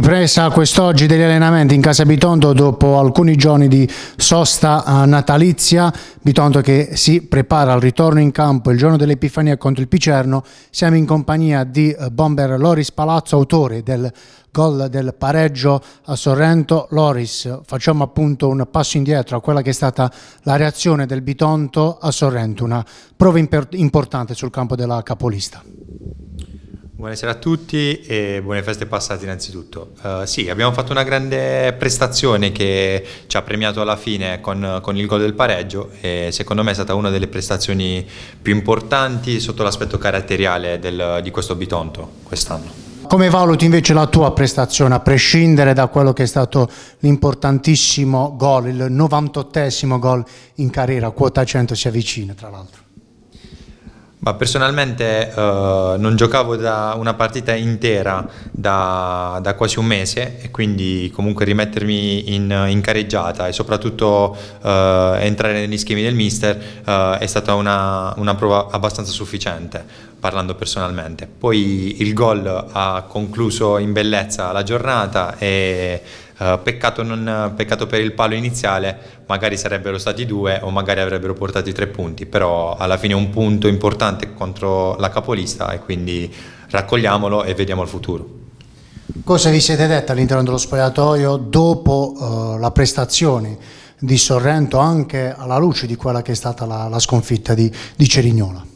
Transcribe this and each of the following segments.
ripresa quest'oggi degli allenamenti in casa Bitonto dopo alcuni giorni di sosta eh, natalizia. Bitonto che si prepara al ritorno in campo il giorno dell'Epifania contro il Picerno. Siamo in compagnia di eh, bomber Loris Palazzo, autore del gol del pareggio a Sorrento. Loris, facciamo appunto un passo indietro a quella che è stata la reazione del Bitonto a Sorrento, una prova importante sul campo della capolista. Buonasera a tutti e buone feste passate innanzitutto. Uh, sì, abbiamo fatto una grande prestazione che ci ha premiato alla fine con, con il gol del pareggio e secondo me è stata una delle prestazioni più importanti sotto l'aspetto caratteriale del, di questo Bitonto quest'anno. Come valuti invece la tua prestazione, a prescindere da quello che è stato l'importantissimo gol, il 98 gol in carriera, quota 100 si avvicina tra l'altro? Ma personalmente eh, non giocavo da una partita intera da, da, quasi un mese e quindi comunque rimettermi in, in careggiata e soprattutto eh, entrare negli schemi del mister eh, è stata una, una prova abbastanza sufficiente parlando personalmente. Poi il gol ha concluso in bellezza la giornata e eh, peccato, non, peccato, per il palo iniziale, magari sarebbero stati due o magari avrebbero portato i tre punti, però alla fine è un punto importante contro la capolista e quindi raccogliamolo e vediamo il futuro. Cosa vi siete detti all'interno dello spogliatoio dopo uh, la prestazione di Sorrento anche alla luce di quella che è stata la, la sconfitta di, di Cerignola?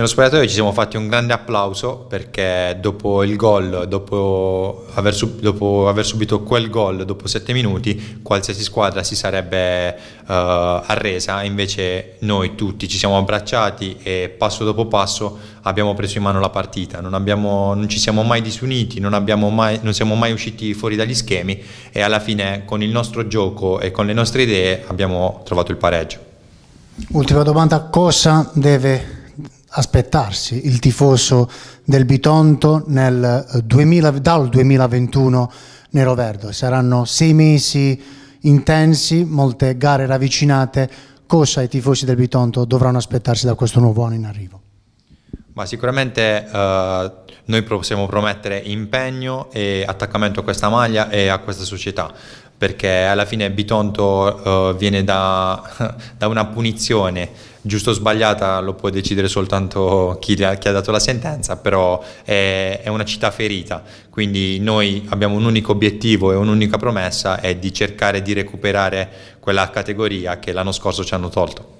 Nello spogliatoio ci siamo fatti un grande applauso perché dopo il gol, dopo aver, sub- dopo aver subito quel gol, dopo sette minuti, qualsiasi squadra si sarebbe uh, arresa, invece noi tutti ci siamo abbracciati e passo dopo passo abbiamo preso in mano la partita, non, abbiamo, non ci siamo mai disuniti, non, abbiamo mai, non siamo mai usciti fuori dagli schemi e alla fine con il nostro gioco e con le nostre idee abbiamo trovato il pareggio. Ultima domanda, cosa deve aspettarsi il tifoso del Bitonto nel 2000, eh, dal 2021 nero-verde. Saranno sei mesi intensi, molte gare ravvicinate. Cosa i tifosi del Bitonto dovranno aspettarsi da questo nuovo anno in arrivo? Ma sicuramente eh, noi possiamo promettere impegno e attaccamento a questa maglia e a questa società perché alla fine Bitonto uh, viene da, da, una punizione, giusto o sbagliata lo può decidere soltanto chi, ha, chi ha dato la sentenza, però è, è, una città ferita, quindi noi abbiamo un unico obiettivo e un'unica promessa è di cercare di recuperare quella categoria che l'anno scorso ci hanno tolto.